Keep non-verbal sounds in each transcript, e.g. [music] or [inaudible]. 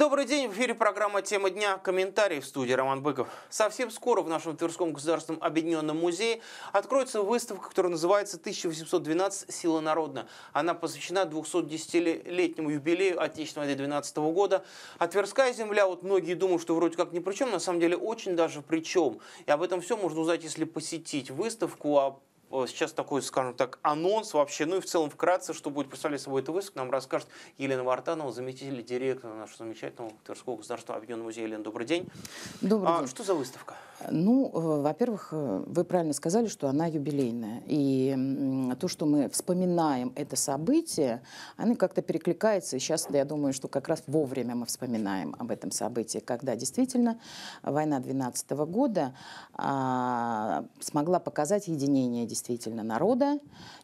Добрый день, в эфире программа «Тема дня». комментарии в студии Роман Быков. Совсем скоро в нашем Тверском государственном объединенном музее откроется выставка, которая называется «1812. Сила народна». Она посвящена 210-летнему юбилею Отечественной войны 12 -го года. А Тверская земля, вот многие думают, что вроде как ни при чем, на самом деле очень даже при чем. И об этом все можно узнать, если посетить выставку, а Э, сейчас такой, скажем так, анонс вообще, ну и в целом вкратце, что будет представлять собой эта выставка, нам расскажет Елена Вартанова, заместитель директора нашего замечательного Тверского государственного объединенного музея. Елена, добрый день. Добрый а, день. Что за выставка? Ну, э, во-первых, э, вы правильно сказали, что она юбилейная. И то, что мы вспоминаем это событие, оно как-то перекликается. И сейчас, я думаю, что как раз вовремя мы вспоминаем об этом событии, когда действительно война 12 года а, смогла показать единение действительно народа,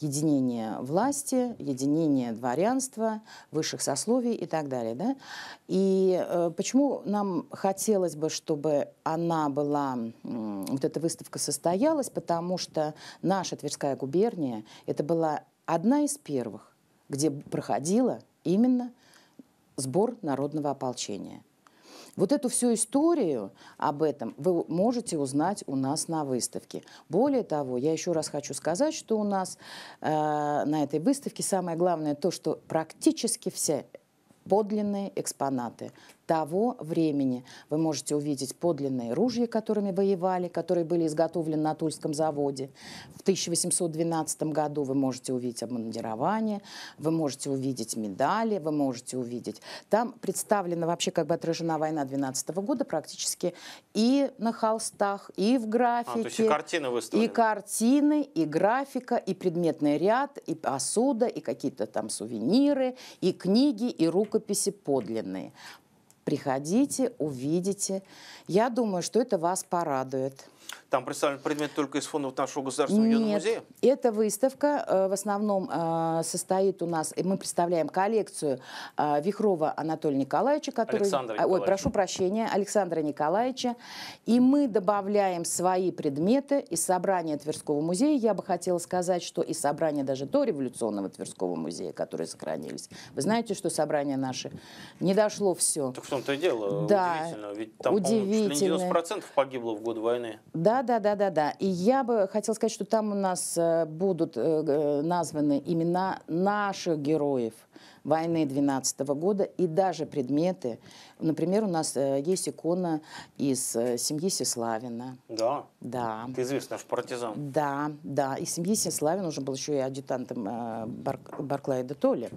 единение власти, единение дворянства, высших сословий и так далее. Да? И э, почему нам хотелось бы, чтобы она была вот эта выставка состоялась, потому что наша Тверская губерния, это была одна из первых, где проходила именно сбор народного ополчения. Вот эту всю историю об этом вы можете узнать у нас на выставке. Более того, я еще раз хочу сказать, что у нас э, на этой выставке самое главное то, что практически все подлинные экспонаты того времени. Вы можете увидеть подлинные ружья, которыми воевали, которые были изготовлены на Тульском заводе. В 1812 году вы можете увидеть обмундирование, вы можете увидеть медали, вы можете увидеть. Там представлена вообще как бы отражена война 12 -го года практически и на холстах, и в графике. А, то есть и картины выставлены. И картины, и графика, и предметный ряд, и посуда, и какие-то там сувениры, и книги, и рукописи подлинные. Приходите, увидите. Я думаю, что это вас порадует. Там представлен предмет только из фондов нашего государственного Нет, юного музея? эта выставка э, в основном э, состоит у нас, и мы представляем коллекцию э, Вихрова Анатолия Николаевича, который... Александра а, Николаевича. Ой, прошу прощения, Александра Николаевича. И мы добавляем свои предметы из собрания Тверского музея. Я бы хотела сказать, что и собрания даже до революционного Тверского музея, которые сохранились. Вы знаете, что собрание наше не дошло все. Так в том-то и дело. Да, удивительно. Ведь там, удивительно. 90% погибло в год войны. Да, да, да, да, да. И я бы хотела сказать, что там у нас э, будут э, э, названы имена наших героев – войны 12 года и даже предметы. Например, у нас э, есть икона из э, семьи Сеславина. Да? Да. Ты известна в партизан. Да, да. И семьи Сеславина уже был еще и адъютантом э, Бар Барклая де Толли,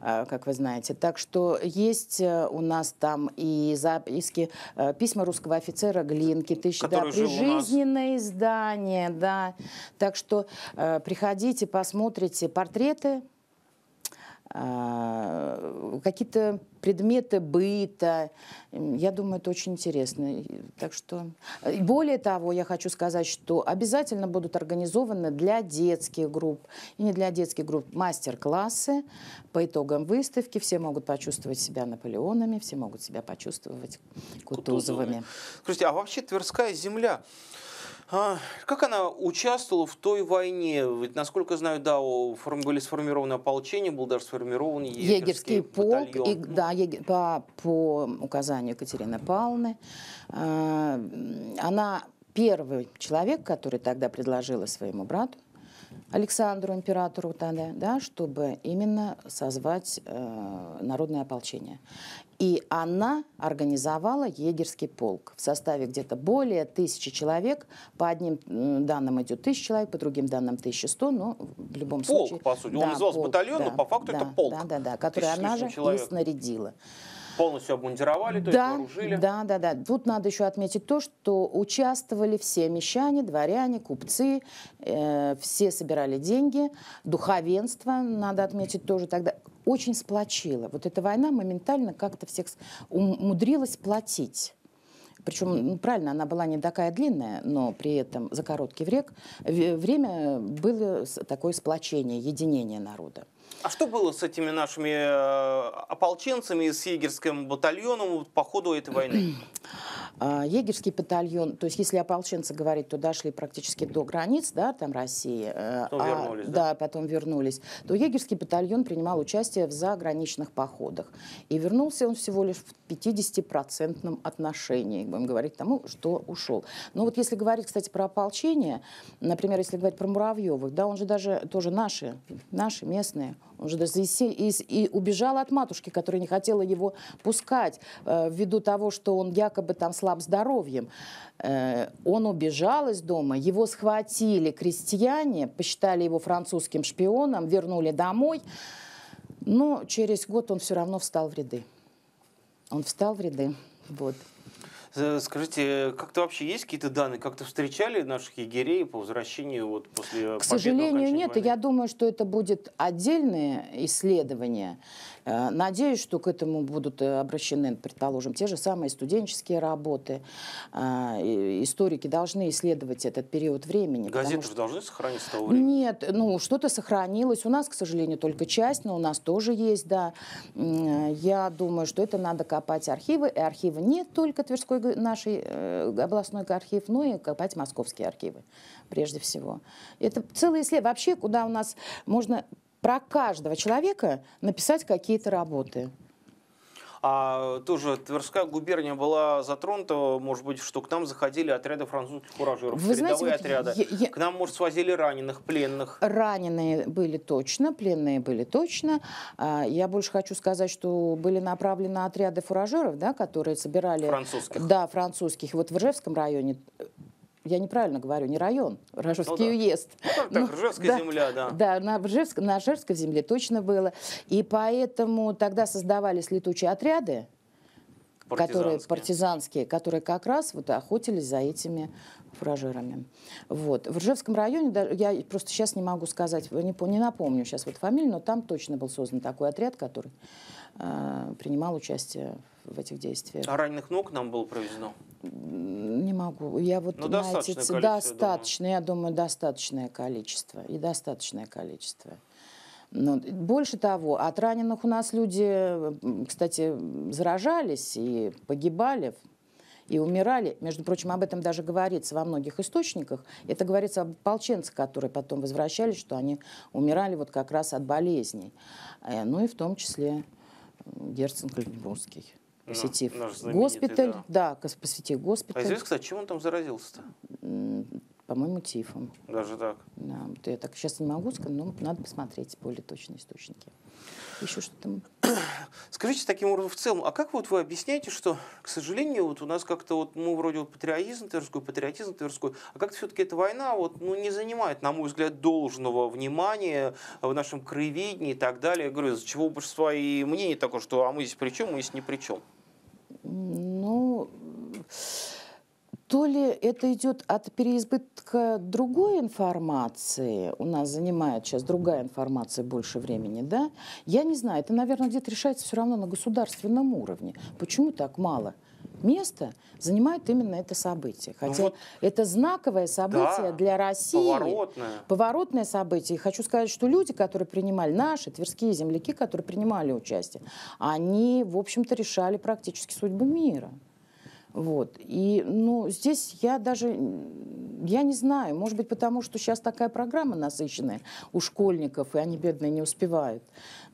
как вы знаете. Так что есть у нас там и записки, письма русского офицера Глинки, тысяча, да, прижизненное издание, да. Так что приходите, посмотрите портреты а, какие-то предметы быта. Я думаю, это очень интересно. Так что... Более того, я хочу сказать, что обязательно будут организованы для детских групп и не для детских групп мастер-классы по итогам выставки. Все могут почувствовать себя Наполеонами, все могут себя почувствовать Кутузовыми. Кутузовыми. Скажите, а вообще Тверская земля, а, как она участвовала в той войне? Ведь, насколько знаю, да, у форм были сформированы ополчения, был даже сформирован егерский, егерский полк. И, да, ег... по, по указанию Екатерины Павловны. Э, она первый человек, который тогда предложила своему брату, Александру, императору тогда, да, чтобы именно созвать э, народное ополчение. И она организовала егерский полк в составе где-то более тысячи человек. По одним данным идет тысяча человек, по другим данным тысяча сто, но в любом полк, случае... Полк, по сути. Да, Он назывался полк, батальон, да, но по факту да, это полк. Да, да, да, который она же человек. и снарядила. Полностью обмундировали, то да, есть вооружили. Да, да, да. Тут надо еще отметить то, что участвовали все мещане, дворяне, купцы, э, все собирали деньги, духовенство, надо отметить тоже тогда очень сплочила. Вот эта война моментально как-то всех умудрилась сплотить. Причем, ну, правильно, она была не такая длинная, но при этом за короткий век, время было такое сплочение, единение народа. А что было с этими нашими э, ополченцами, с егерским батальоном по ходу этой войны? А, егерский батальон, то есть если ополченцы говорить, то дошли практически до границ, да, там России. Э, потом а, вернулись, да? да? потом вернулись. То егерский батальон принимал участие в заграничных походах. И вернулся он всего лишь в 50 отношении будем говорить тому, что ушел. Но вот если говорить, кстати, про ополчение, например, если говорить про Муравьевых, да, он же даже тоже наши, наши местные, он же даже и, и, и убежал от матушки, которая не хотела его пускать, э, ввиду того, что он якобы там слаб здоровьем. Э, он убежал из дома, его схватили крестьяне, посчитали его французским шпионом, вернули домой. Но через год он все равно встал в ряды. Он встал в ряды. Вот. Э, скажите, как-то вообще есть какие-то данные? Как-то встречали наших егерей по возвращению вот после К сожалению, нет. Войны? Я думаю, что это будет отдельное исследование. Э, надеюсь, что к этому будут э, обращены, предположим, те же самые студенческие работы. Историки должны исследовать этот период времени. Газеты что... же должны сохраниться того времени? Нет, ну что-то сохранилось. У нас, к сожалению, только часть, но у нас тоже есть, да. Я думаю, что это надо копать архивы. И архивы не только Тверской нашей э, областной архив, но ну и копать московские архивы прежде всего. Это целые исследования. Вообще, куда у нас можно про каждого человека написать какие-то работы. А тоже Тверская губерния была затронута, может быть, что к нам заходили отряды французских куражеров, Вы передовые знаете, отряды. Я, я... К нам, может, свозили раненых, пленных. Раненые были точно, пленные были точно. А, я больше хочу сказать, что были направлены отряды фуражеров, да, которые собирали... Французских. Да, французских. Вот в Ржевском районе я неправильно говорю, не район, Рожевский ну, да. уезд. Ну, так, ну, Ржевская да, земля, да. Да, на, Ржевск, на Ржевской земле точно было. И поэтому тогда создавались летучие отряды, которые партизанские, которые как раз вот охотились за этими фуражирами. Вот. В Ржевском районе, я просто сейчас не могу сказать, не, не напомню сейчас вот фамилию, но там точно был создан такой отряд, который э, принимал участие в этих действиях. А раненых ног нам было проведено? Не могу. Я вот ну, достаточное эти... количество, достаточно, я думаю. я думаю, достаточное количество. И достаточное количество. Но ну, больше того, от раненых у нас люди, кстати, заражались и погибали и умирали. Между прочим, об этом даже говорится во многих источниках. Это говорится об ополченцах, которые потом возвращались, что они умирали вот как раз от болезней. Э, ну и в том числе Герцен Кальбурский. Ну, посетив госпиталь, да. да, посетив а госпиталь. А известно, кстати, чем он там заразился-то? по-моему, тифом. Даже так? Да. Вот я так сейчас не могу сказать, но надо посмотреть более точные источники. Еще что там Скажите таким образом в целом, а как вот вы объясняете, что, к сожалению, вот у нас как-то вот, ну, вроде вот патриотизм Тверской, патриотизм Тверской, а как-то все-таки эта война вот, ну, не занимает, на мой взгляд, должного внимания в нашем краеведении и так далее. Я говорю, из-за чего у и мнение такое, что а мы здесь при чем, мы здесь не при чем. Ну, то ли это идет от переизбытка другой информации, у нас занимает сейчас другая информация больше времени, да? Я не знаю, это, наверное, где-то решается все равно на государственном уровне. Почему так мало? место занимает именно это событие. Хотя ну вот, это знаковое событие да, для России. Поворотное. Поворотное событие. И хочу сказать, что люди, которые принимали, наши тверские земляки, которые принимали участие, они, в общем-то, решали практически судьбу мира. Вот. И ну, здесь я даже, я не знаю, может быть, потому что сейчас такая программа насыщенная у школьников, и они, бедные, не успевают.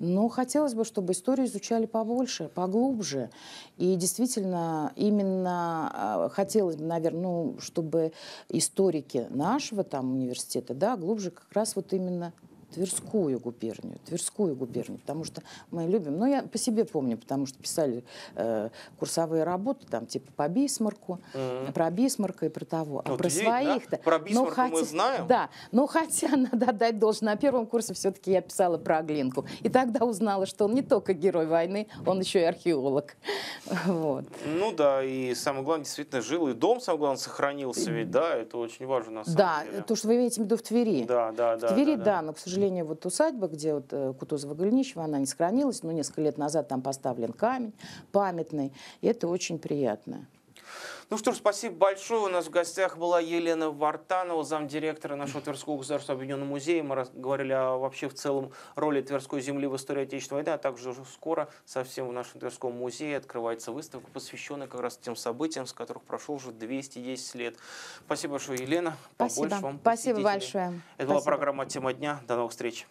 Но хотелось бы, чтобы историю изучали побольше, поглубже. И действительно, именно а, хотелось бы, наверное, ну, чтобы историки нашего там университета, да, глубже как раз вот именно Тверскую губернию, Тверскую губернию, потому что мы любим, ну я по себе помню, потому что писали э, курсовые работы там типа по Бисмарку, mm-hmm. про Бисмарка и про того, а ну, вот про своих-то. Да? Про ну, Бисмарка хотя, мы знаем. Да, но ну, хотя [laughs] надо отдать должное, на первом курсе все-таки я писала про Глинку, и тогда узнала, что он не только герой войны, он еще и археолог. [laughs] вот. Ну да, и самое главное, действительно жил, и дом, самое главное, сохранился ведь, да, это очень важно на самом да, деле. Да, то, что вы имеете в виду в Твери. Да, да, да. В Твери, да, да, да но, к сожалению, сожалению, вот усадьба, где вот э, кутузова Голенищева, она не сохранилась, но несколько лет назад там поставлен камень памятный, и это очень приятно. Ну что ж, спасибо большое. У нас в гостях была Елена Вартанова, замдиректора нашего Тверского государственного объединенного музея. Мы говорили о вообще в целом роли Тверской земли в истории Отечественной войны, а также уже скоро совсем в нашем Тверском музее открывается выставка, посвященная как раз тем событиям, с которых прошел уже 210 лет. Спасибо большое, Елена. Спасибо. вам Спасибо большое. Это Спасибо. была программа «Тема дня». До новых встреч.